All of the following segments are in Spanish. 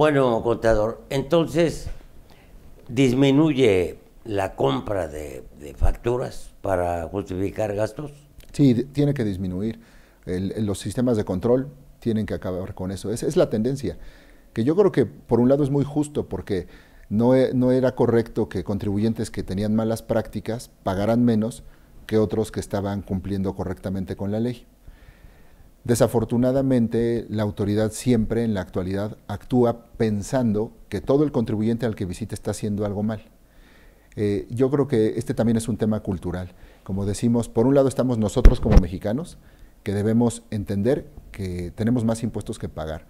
Bueno, contador, entonces disminuye la compra de, facturas para justificar gastos. Sí, tiene que disminuir. los sistemas de control tienen que acabar con eso. Esa es la tendencia, que yo creo que por un lado es muy justo porque no, e, no era correcto que contribuyentes que tenían malas prácticas pagaran menos que otros que estaban cumpliendo correctamente con la ley. Desafortunadamente, la autoridad siempre en la actualidad actúa pensando que todo el contribuyente al que visita está haciendo algo mal. Eh, yo creo que este también es un tema cultural. Como decimos, por un lado estamos nosotros como mexicanos, que debemos entender que tenemos más impuestos que pagar.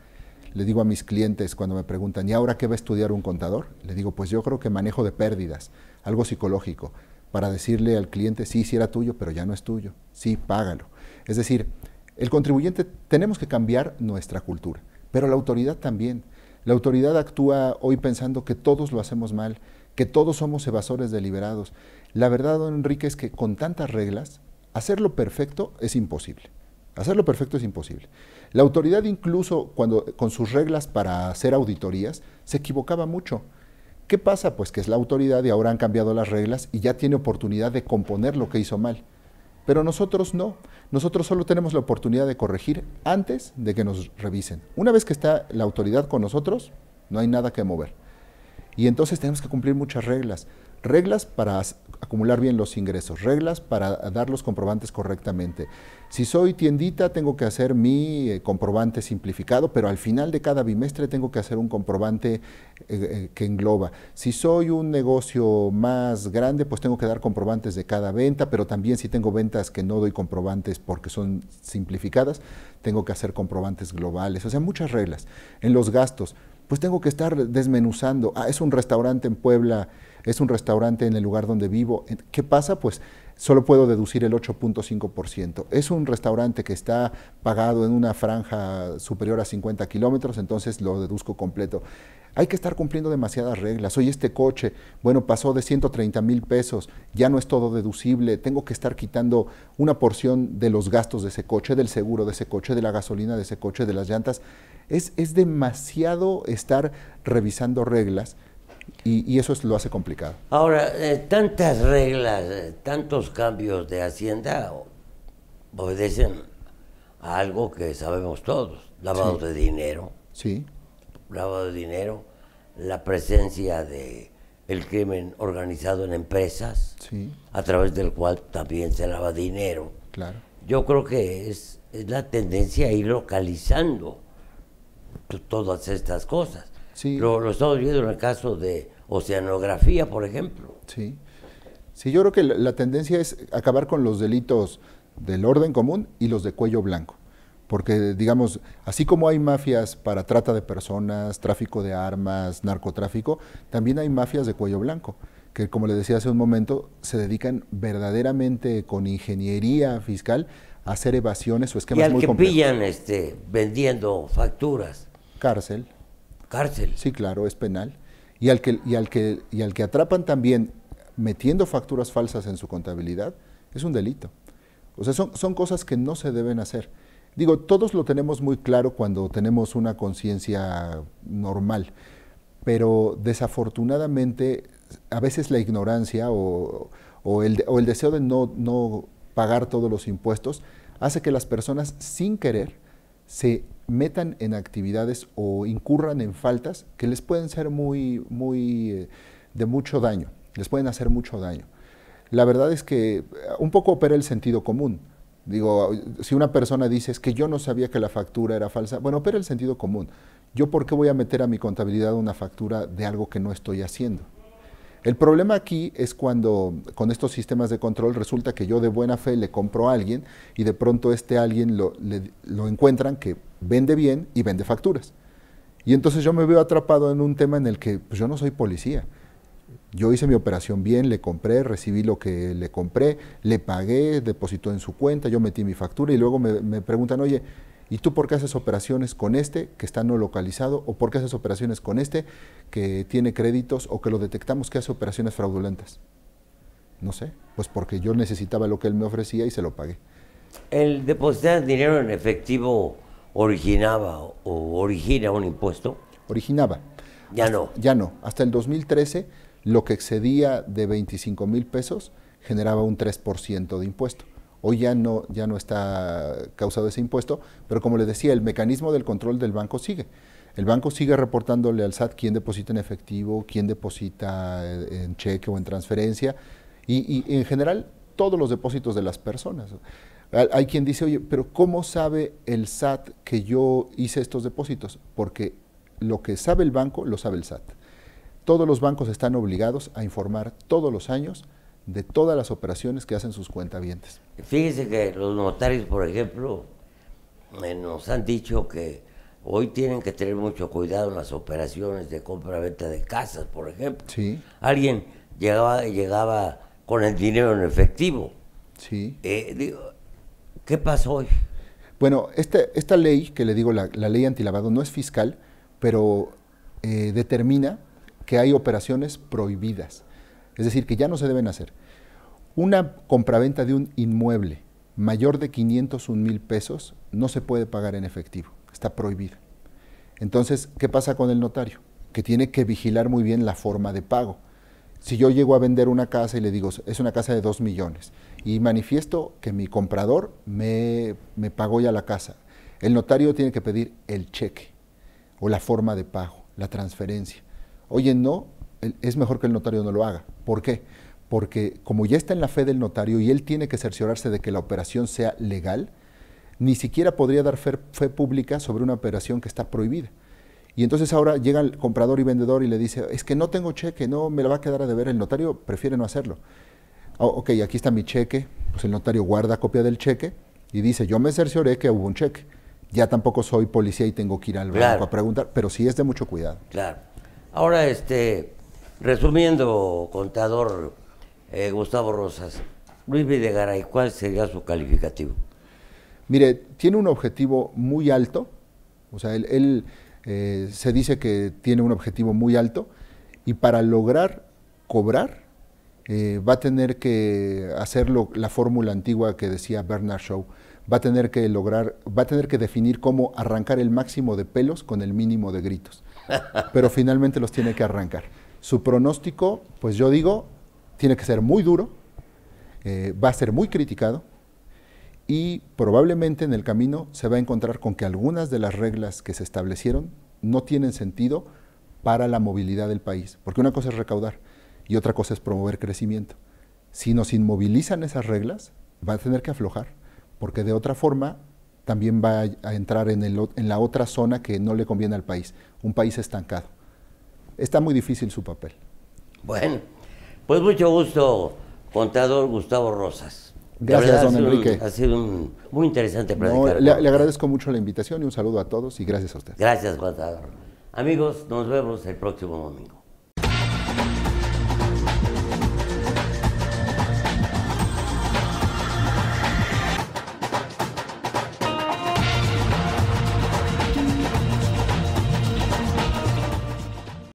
Le digo a mis clientes cuando me preguntan, ¿y ahora qué va a estudiar un contador? Le digo, pues yo creo que manejo de pérdidas, algo psicológico, para decirle al cliente, sí, sí era tuyo, pero ya no es tuyo, sí, págalo. Es decir, el contribuyente, tenemos que cambiar nuestra cultura, pero la autoridad también. La autoridad actúa hoy pensando que todos lo hacemos mal, que todos somos evasores deliberados. La verdad, don Enrique, es que con tantas reglas, hacerlo perfecto es imposible. Hacerlo perfecto es imposible. La autoridad incluso cuando con sus reglas para hacer auditorías se equivocaba mucho. ¿Qué pasa? Pues que es la autoridad y ahora han cambiado las reglas y ya tiene oportunidad de componer lo que hizo mal. Pero nosotros no. Nosotros solo tenemos la oportunidad de corregir antes de que nos revisen. Una vez que está la autoridad con nosotros, no hay nada que mover. Y entonces tenemos que cumplir muchas reglas reglas para acumular bien los ingresos, reglas para dar los comprobantes correctamente. Si soy tiendita, tengo que hacer mi eh, comprobante simplificado, pero al final de cada bimestre tengo que hacer un comprobante eh, eh, que engloba. Si soy un negocio más grande, pues tengo que dar comprobantes de cada venta, pero también si tengo ventas que no doy comprobantes porque son simplificadas, tengo que hacer comprobantes globales. O sea, muchas reglas. En los gastos, pues tengo que estar desmenuzando. Ah, es un restaurante en Puebla es un restaurante en el lugar donde vivo. ¿Qué pasa? Pues solo puedo deducir el 8.5%. Es un restaurante que está pagado en una franja superior a 50 kilómetros, entonces lo deduzco completo. Hay que estar cumpliendo demasiadas reglas. Hoy este coche, bueno, pasó de 130 mil pesos, ya no es todo deducible, tengo que estar quitando una porción de los gastos de ese coche, del seguro de ese coche, de la gasolina de ese coche, de las llantas. Es, es demasiado estar revisando reglas y, eso es, lo hace complicado. Ahora, eh, tantas reglas, eh, tantos cambios de Hacienda obedecen a algo que sabemos todos, lavado de dinero. Sí. Lavado de dinero, la presencia de el crimen organizado en empresas, sí. a través del cual también se lava dinero. Claro. Yo creo que es, es la tendencia a ir localizando todas estas cosas. Sí. Lo, lo, estamos viendo en el caso de oceanografía, por ejemplo. Sí. Sí, yo creo que la, tendencia es acabar con los delitos del orden común y los de cuello blanco. Porque, digamos, así como hay mafias para trata de personas, tráfico de armas, narcotráfico, también hay mafias de cuello blanco, que como les decía hace un momento, se dedican verdaderamente con ingeniería fiscal a hacer evasiones o esquemas y al que pillan este, vendiendo facturas. Cárcel cárcel. Sí, claro, es penal. Y al que, al que, y al que atrapan también metiendo facturas falsas en su contabilidad, es un delito. O sea, son, son cosas que no se deben hacer. Digo, todos lo tenemos muy claro cuando tenemos una conciencia normal, pero desafortunadamente a veces la ignorancia o, el, deseo de no, no pagar todos los impuestos hace que las personas sin querer se metan en actividades o incurran en faltas que les pueden ser muy, muy eh, de mucho daño, les pueden hacer mucho daño. La verdad es que eh, un poco opera el sentido común. Digo, si una persona dice que yo no sabía que la factura era falsa, bueno, opera el sentido común. ¿Yo por qué voy a meter a mi contabilidad una factura de algo que no estoy haciendo? El problema aquí es cuando con estos sistemas de control resulta que yo de buena fe le compro a alguien y de pronto este alguien lo, encuentran que vende bien y vende facturas. Y entonces yo me veo atrapado en un tema en el que pues, yo no soy policía. Yo hice mi operación bien, le compré, recibí lo que le compré, le pagué, depositó en su cuenta, yo metí mi factura y luego me, me preguntan, oye, ¿Y tú por qué haces operaciones con este que está no localizado? ¿O por qué haces operaciones con este que tiene créditos o que lo detectamos que hace operaciones fraudulentas? No sé, pues porque yo necesitaba lo que él me ofrecía y se lo pagué. ¿El depositar dinero en efectivo originaba o origina un impuesto? Originaba. Ya no. Ya no. Hasta el 2013 lo que excedía de 25 mil pesos generaba un 3% de impuesto. Hoy ya no, ya no está causado ese impuesto, pero como les decía, el mecanismo del control del banco sigue. El banco sigue reportándole al SAT quién deposita en efectivo, quién deposita en cheque o en transferencia y, y en general todos los depósitos de las personas. Hay quien dice, oye, pero ¿cómo sabe el SAT que yo hice estos depósitos? Porque lo que sabe el banco lo sabe el SAT. Todos los bancos están obligados a informar todos los años de todas las operaciones que hacen sus cuentavientes. Fíjese que los notarios, por ejemplo, eh, nos han dicho que hoy tienen que tener mucho cuidado en las operaciones de compra-venta de casas, por ejemplo. Alguien llegaba, llegaba con el dinero en efectivo. Sí. Eh, ¿Qué pasó hoy? Bueno, este, esta ley que le digo, la, ley antilavado, no es fiscal, pero eh, determina que hay operaciones prohibidas es decir, que ya no se deben hacer. Una compraventa de un inmueble mayor de 501 mil pesos no se puede pagar en efectivo, está prohibida. Entonces, ¿qué pasa con el notario? Que tiene que vigilar muy bien la forma de pago. Si yo llego a vender una casa y le digo, es una casa de 2 millones, y manifiesto que mi comprador me, me pagó ya la casa, el notario tiene que pedir el cheque o la forma de pago, la transferencia. Oye, no, es mejor que el notario no lo haga. ¿Por qué? Porque como ya está en la fe del notario y él tiene que cerciorarse de que la operación sea legal, ni siquiera podría dar fe, pública sobre una operación que está prohibida. Y entonces ahora llega el comprador y vendedor y le dice, es que no tengo cheque, no me lo va a quedar a deber, el notario prefiere no hacerlo. Ah, ok, aquí está mi cheque, pues el notario guarda copia del cheque y dice, yo me cercioré que hubo un cheque. Ya tampoco soy policía y tengo que ir al banco a preguntar, pero sí es de mucho cuidado. Claro. Ahora, este, Resumiendo, contador eh, Gustavo Rosas, Luis Videgaray, ¿cuál sería su calificativo? Mire, tiene un objetivo muy alto, o sea, él, eh, se dice que tiene un objetivo muy alto y para lograr cobrar eh, va a tener que hacer la fórmula antigua que decía Bernard Shaw, va a tener que lograr, va a tener que definir cómo arrancar el máximo de pelos con el mínimo de gritos, pero finalmente los tiene que arrancar. Su pronóstico, pues yo digo, tiene que ser muy duro, eh, va a ser muy criticado y probablemente en el camino se va a encontrar con que algunas de las reglas que se establecieron no tienen sentido para la movilidad del país, porque una cosa es recaudar y otra cosa es promover crecimiento. Si nos inmovilizan esas reglas, va a tener que aflojar, porque de otra forma también va a entrar en, el, en la otra zona que no le conviene al país, un país estancado está muy difícil su papel. Bueno, pues mucho gusto, contador Gustavo Rosas. Gracias, don Enrique. ha sido un, muy interesante platicar. le, le, agradezco mucho la invitación y un saludo a todos y gracias a usted. Gracias, contador. Amigos, nos vemos el próximo domingo.